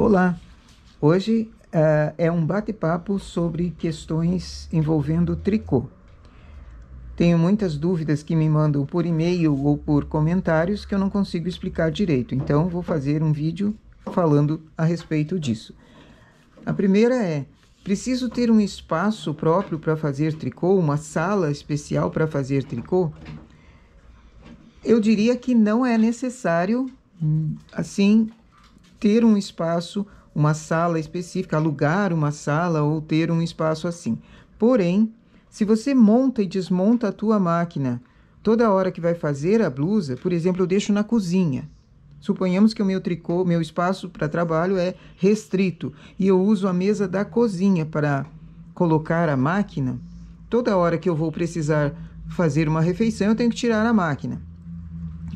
Olá! Hoje uh, é um bate-papo sobre questões envolvendo tricô. Tenho muitas dúvidas que me mandam por e-mail ou por comentários que eu não consigo explicar direito, então vou fazer um vídeo falando a respeito disso. A primeira é: preciso ter um espaço próprio para fazer tricô, uma sala especial para fazer tricô? Eu diria que não é necessário hum, assim ter um espaço, uma sala específica, alugar uma sala ou ter um espaço assim. Porém, se você monta e desmonta a tua máquina toda hora que vai fazer a blusa, por exemplo, eu deixo na cozinha. Suponhamos que o meu tricô, meu espaço para trabalho é restrito e eu uso a mesa da cozinha para colocar a máquina. Toda hora que eu vou precisar fazer uma refeição, eu tenho que tirar a máquina.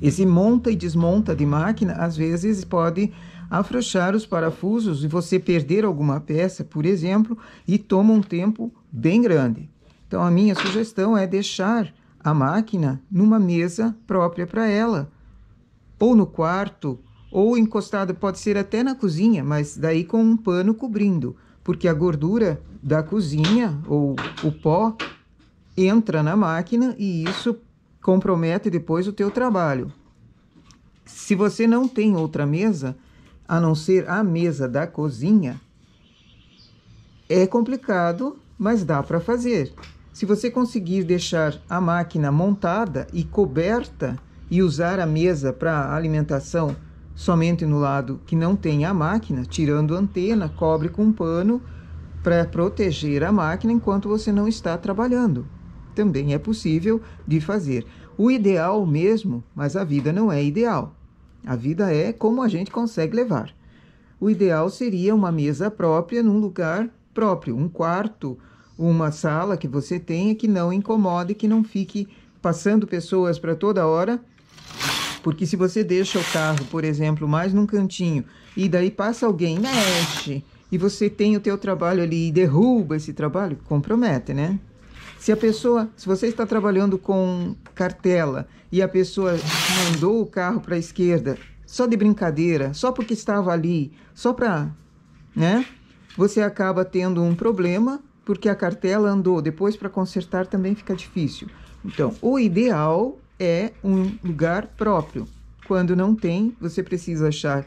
Esse monta e desmonta de máquina às vezes pode afrouxar os parafusos e você perder alguma peça, por exemplo, e toma um tempo bem grande. Então, a minha sugestão é deixar a máquina numa mesa própria para ela, ou no quarto, ou encostada, pode ser até na cozinha, mas daí com um pano cobrindo, porque a gordura da cozinha ou o pó entra na máquina e isso compromete depois o teu trabalho. Se você não tem outra mesa, a não ser a mesa da cozinha, é complicado, mas dá para fazer. Se você conseguir deixar a máquina montada e coberta e usar a mesa para alimentação somente no lado que não tem a máquina, tirando a antena, cobre com um pano para proteger a máquina enquanto você não está trabalhando. Também é possível de fazer. O ideal mesmo, mas a vida não é ideal. A vida é como a gente consegue levar. O ideal seria uma mesa própria num lugar próprio, um quarto, uma sala que você tenha que não incomode, que não fique passando pessoas para toda hora. Porque se você deixa o carro, por exemplo, mais num cantinho e daí passa alguém, mexe, e você tem o teu trabalho ali e derruba esse trabalho, compromete, né? Se a pessoa, se você está trabalhando com cartela e a pessoa mandou o carro para a esquerda só de brincadeira, só porque estava ali, só para, né? Você acaba tendo um problema porque a cartela andou, depois para consertar também fica difícil. Então, o ideal é um lugar próprio. Quando não tem, você precisa achar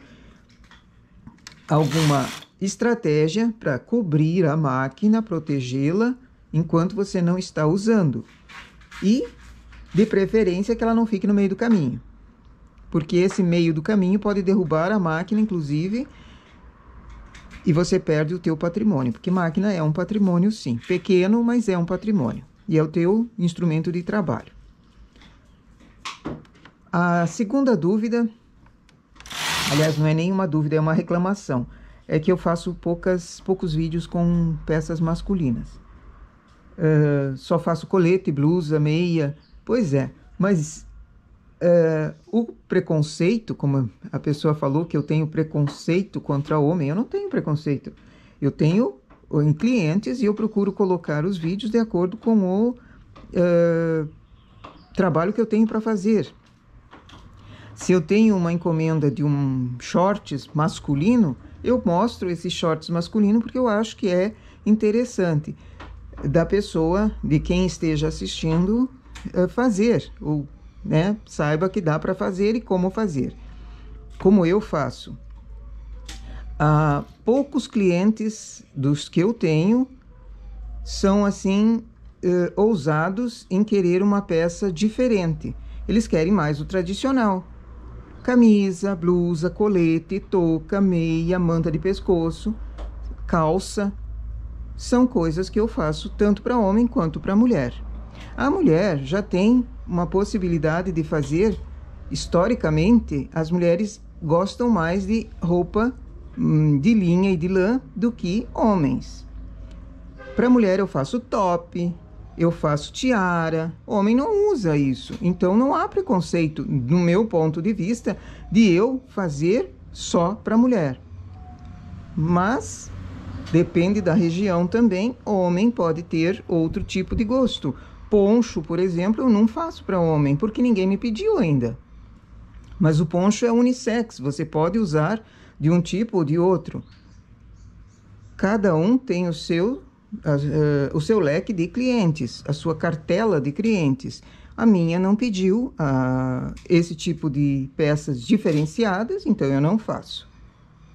alguma estratégia para cobrir a máquina, protegê-la enquanto você não está usando. E, de preferência, que ela não fique no meio do caminho. Porque esse meio do caminho pode derrubar a máquina, inclusive, e você perde o teu patrimônio, porque máquina é um patrimônio sim, pequeno, mas é um patrimônio e é o teu instrumento de trabalho. A segunda dúvida, aliás, não é nenhuma dúvida, é uma reclamação, é que eu faço poucas poucos vídeos com peças masculinas uh, só faço colete, blusa, meia. Pois é, mas uh, o preconceito, como a pessoa falou que eu tenho preconceito contra o homem, eu não tenho preconceito. Eu tenho em clientes e eu procuro colocar os vídeos de acordo com o uh, trabalho que eu tenho para fazer. Se eu tenho uma encomenda de um shorts masculino, eu mostro esses shorts masculino porque eu acho que é interessante da pessoa, de quem esteja assistindo, eh, fazer, ou né, saiba que dá para fazer e como fazer. Como eu faço? Ah, poucos clientes dos que eu tenho são assim eh, ousados em querer uma peça diferente. Eles querem mais o tradicional: camisa, blusa, colete, touca, meia, manta de pescoço, calça, são coisas que eu faço tanto para homem quanto para mulher. A mulher já tem uma possibilidade de fazer, historicamente, as mulheres gostam mais de roupa hum, de linha e de lã do que homens. Para mulher eu faço top, eu faço tiara. Homem não usa isso. Então não há preconceito, no meu ponto de vista, de eu fazer só para mulher. Mas Depende da região também. Homem pode ter outro tipo de gosto. Poncho, por exemplo, eu não faço para homem, porque ninguém me pediu ainda. Mas o poncho é unissex, você pode usar de um tipo ou de outro. Cada um tem o seu, uh, o seu leque de clientes, a sua cartela de clientes. A minha não pediu uh, esse tipo de peças diferenciadas, então eu não faço.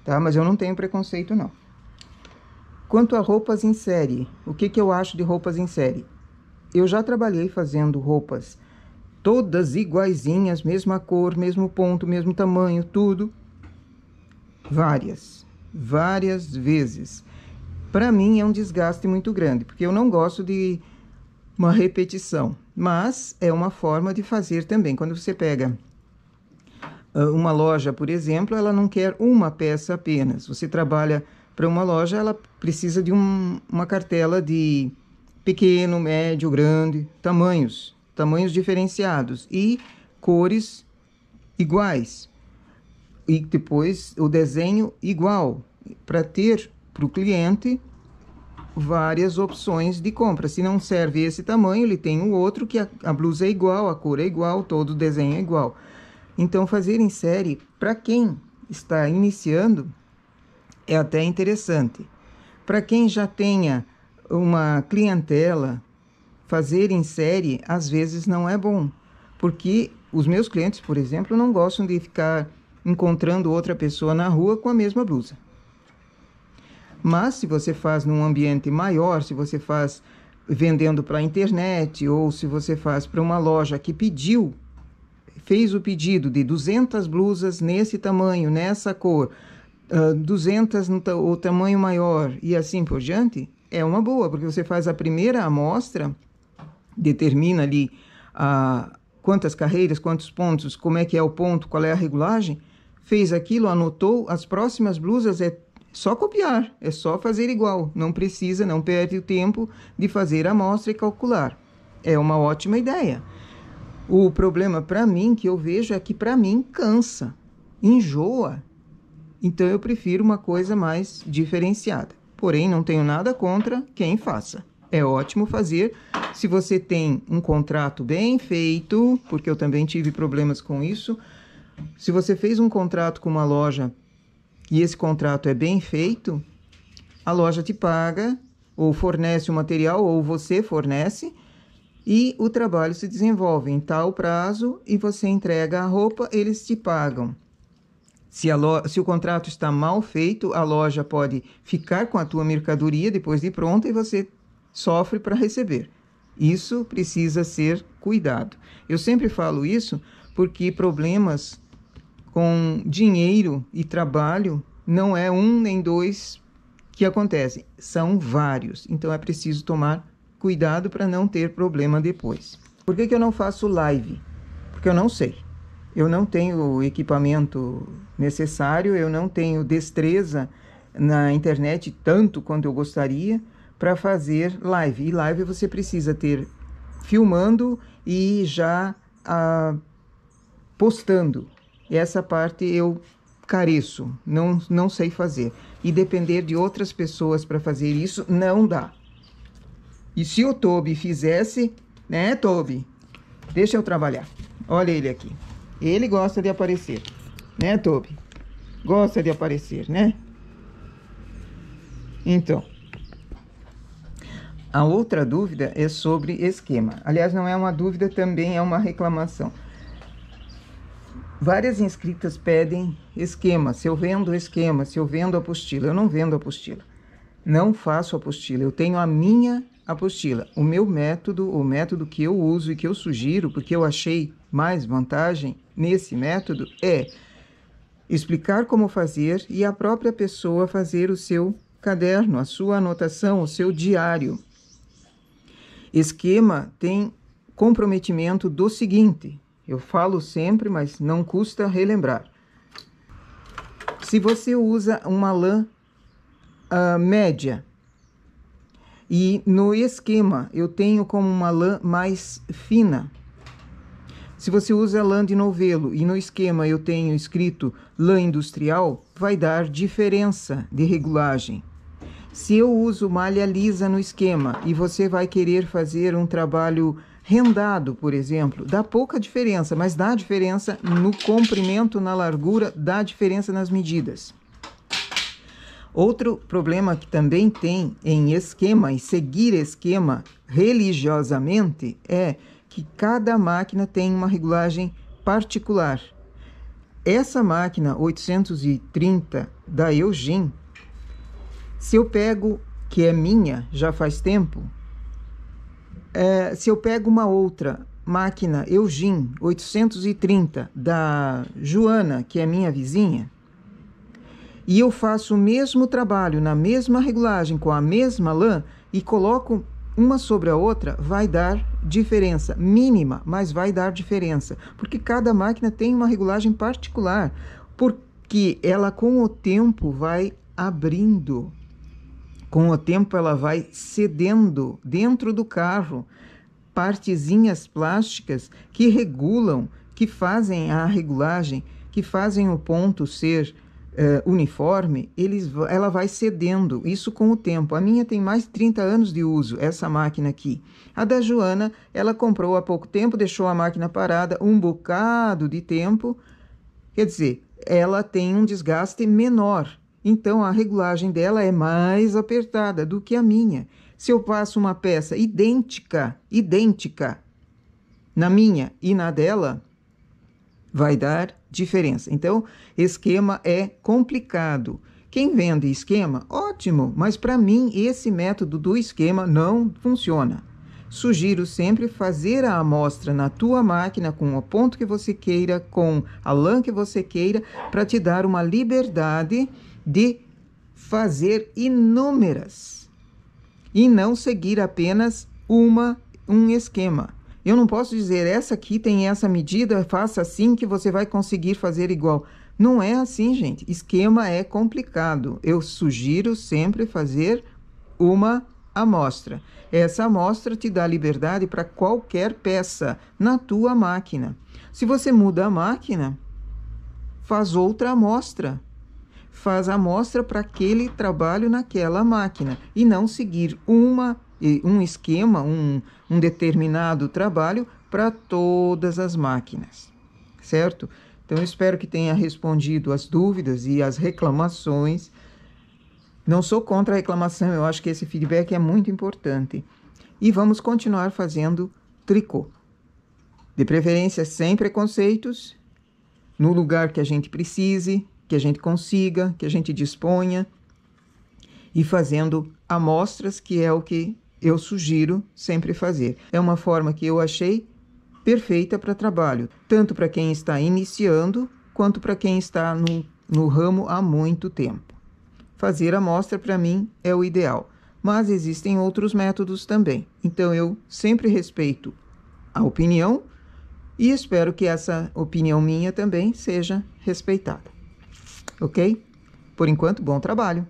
Tá? Mas eu não tenho preconceito, não. Quanto a roupas em série, o que, que eu acho de roupas em série? Eu já trabalhei fazendo roupas todas iguaizinhas, mesma cor, mesmo ponto, mesmo tamanho, tudo. Várias, várias vezes. Para mim é um desgaste muito grande, porque eu não gosto de uma repetição, mas é uma forma de fazer também. Quando você pega ah, uma loja, por exemplo, ela não quer uma peça apenas. Você trabalha para uma loja, ela precisa de um, uma cartela de pequeno, médio, grande, tamanhos, tamanhos diferenciados e cores iguais. E depois o desenho igual, para ter para o cliente várias opções de compra. Se não serve esse tamanho, ele tem o um outro que a, a, blusa é igual, a cor é igual, todo o desenho é igual. Então, fazer em série, para quem está iniciando, é até interessante. Para quem já tenha uma clientela, fazer em série às vezes não é bom, porque os meus clientes, por exemplo, não gostam de ficar encontrando outra pessoa na rua com a mesma blusa. Mas se você faz num ambiente maior, se você faz vendendo para a internet ou se você faz para uma loja que pediu, fez o pedido de 200 blusas nesse tamanho, nessa cor, uh, 200 ou tamanho maior e assim por diante, é uma boa, porque você faz a primeira amostra, determina ali uh, quantas carreiras, quantos pontos, como é que é o ponto, qual é a regulagem, fez aquilo, anotou, as próximas blusas é só copiar, é só fazer igual, não precisa, não perde o tempo de fazer a amostra e calcular. É uma ótima ideia. O problema para mim que eu vejo é que para mim cansa, enjoa, então eu prefiro uma coisa mais diferenciada. Porém, não tenho nada contra quem faça. É ótimo fazer se você tem um contrato bem feito, porque eu também tive problemas com isso. Se você fez um contrato com uma loja e esse contrato é bem feito, a loja te paga ou fornece o material ou você fornece e o trabalho se desenvolve em tal prazo e você entrega a roupa, eles te pagam. Se, se, o contrato está mal feito, a loja pode ficar com a tua mercadoria depois de pronta e você sofre para receber. Isso precisa ser cuidado. Eu sempre falo isso porque problemas com dinheiro e trabalho não é um nem dois que acontecem, são vários. Então é preciso tomar cuidado para não ter problema depois. Por que, que eu não faço live? Porque eu não sei eu não tenho o equipamento necessário, eu não tenho destreza na internet tanto quanto eu gostaria para fazer live. E live você precisa ter filmando e já ah, postando. Essa parte eu careço, não, não sei fazer. E depender de outras pessoas para fazer isso não dá. E se o Toby fizesse, né, Toby? Deixa eu trabalhar. Olha ele aqui. Ele gosta de aparecer, né, Toby? Gosta de aparecer, né? Então, a outra dúvida é sobre esquema. Aliás, não é uma dúvida, também é uma reclamação. Várias inscritas pedem esquema. Se eu vendo esquema, se eu vendo apostila, eu não vendo apostila. Não faço apostila. Eu tenho a minha apostila. O meu método, o método que eu uso e que eu sugiro, porque eu achei mais vantagem, nesse método é explicar como fazer e a própria pessoa fazer o seu caderno, a sua anotação, o seu diário. Esquema tem comprometimento do seguinte: eu falo sempre, mas não custa relembrar. Se você usa uma lã uh, média e no esquema eu tenho como uma lã mais fina, se você usa lã de novelo e no esquema eu tenho escrito lã industrial, vai dar diferença de regulagem. Se eu uso malha lisa no esquema e você vai querer fazer um trabalho rendado, por exemplo, dá pouca diferença, mas dá diferença no comprimento, na largura, dá diferença nas medidas. Outro problema que também tem em esquema e seguir esquema religiosamente é que cada máquina tem uma regulagem particular. Essa máquina 830 da Eugene, se eu pego, que é minha já faz tempo, é, se eu pego uma outra máquina Eugene 830 da Joana, que é minha vizinha, e eu faço o mesmo trabalho na mesma regulagem com a mesma lã e coloco uma sobre a outra vai dar diferença mínima, mas vai dar diferença, porque cada máquina tem uma regulagem particular, porque ela com o tempo vai abrindo, com o tempo ela vai cedendo dentro do carro partezinhas plásticas que regulam, que fazem a regulagem, que fazem o ponto ser uh, uniforme, eles, ela vai cedendo, isso com o tempo. A minha tem mais de 30 anos de uso, essa máquina aqui. A da Joana, ela comprou há pouco tempo, deixou a máquina parada um bocado de tempo, quer dizer, ela tem um desgaste menor. Então, a regulagem dela é mais apertada do que a minha. Se eu passo uma peça idêntica, idêntica, na minha e na dela, vai dar diferença. Então, esquema é complicado. Quem vende esquema, ótimo, mas para mim esse método do esquema não funciona. Sugiro sempre fazer a amostra na tua máquina com o ponto que você queira, com a lã que você queira, para te dar uma liberdade de fazer inúmeras e não seguir apenas uma um esquema. Eu não posso dizer essa aqui tem essa medida, faça assim que você vai conseguir fazer igual. Não é assim, gente. Esquema é complicado. Eu sugiro sempre fazer uma amostra. Essa amostra te dá liberdade para qualquer peça na tua máquina. Se você muda a máquina, faz outra amostra. Faz a amostra para aquele trabalho naquela máquina e não seguir uma um esquema, um, um determinado trabalho para todas as máquinas, certo? Então, espero que tenha respondido as dúvidas e as reclamações. Não sou contra a reclamação, eu acho que esse feedback é muito importante. E vamos continuar fazendo tricô. De preferência, sem preconceitos, no lugar que a gente precise, que a gente consiga, que a gente disponha, e fazendo amostras, que é o que eu sugiro sempre fazer. É uma forma que eu achei perfeita para trabalho, tanto para quem está iniciando quanto para quem está no, no ramo há muito tempo. Fazer amostra para mim é o ideal, mas existem outros métodos também. Então eu sempre respeito a opinião e espero que essa opinião minha também seja respeitada. Ok? Por enquanto, bom trabalho!